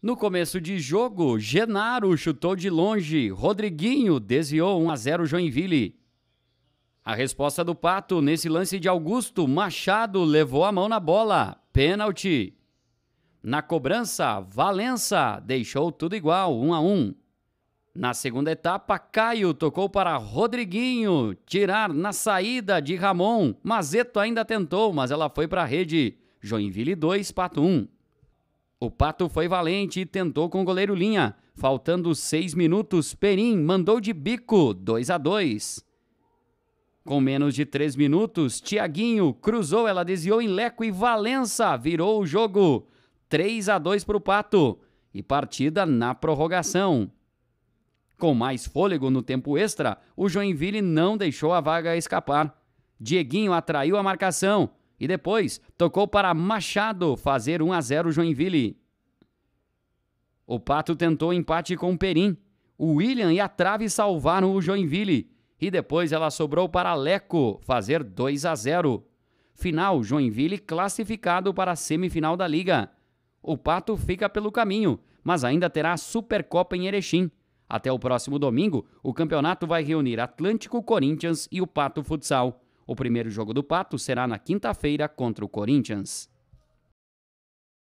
No começo de jogo, Genaro chutou de longe, Rodriguinho desviou 1 a 0 Joinville. A resposta do Pato nesse lance de Augusto, Machado levou a mão na bola, pênalti. Na cobrança, Valença deixou tudo igual, 1 a 1. Na segunda etapa, Caio tocou para Rodriguinho tirar na saída de Ramon. Mazeto ainda tentou, mas ela foi para a rede. Joinville 2, Pato 1. O Pato foi valente e tentou com o goleiro Linha. Faltando seis minutos, Perim mandou de bico, 2 a 2 Com menos de três minutos, Tiaguinho cruzou, ela desviou em Leco e Valença virou o jogo. 3 a 2 para o Pato e partida na prorrogação. Com mais fôlego no tempo extra, o Joinville não deixou a vaga escapar. Dieguinho atraiu a marcação, e depois tocou para Machado fazer 1 a 0 Joinville. O Pato tentou empate com Perim. O William e a trave salvaram o Joinville. E depois ela sobrou para Leco fazer 2 a 0. Final: Joinville classificado para a semifinal da Liga. O Pato fica pelo caminho, mas ainda terá a Supercopa em Erechim. Até o próximo domingo, o campeonato vai reunir Atlântico, Corinthians e o Pato Futsal. O primeiro jogo do Pato será na quinta-feira contra o Corinthians.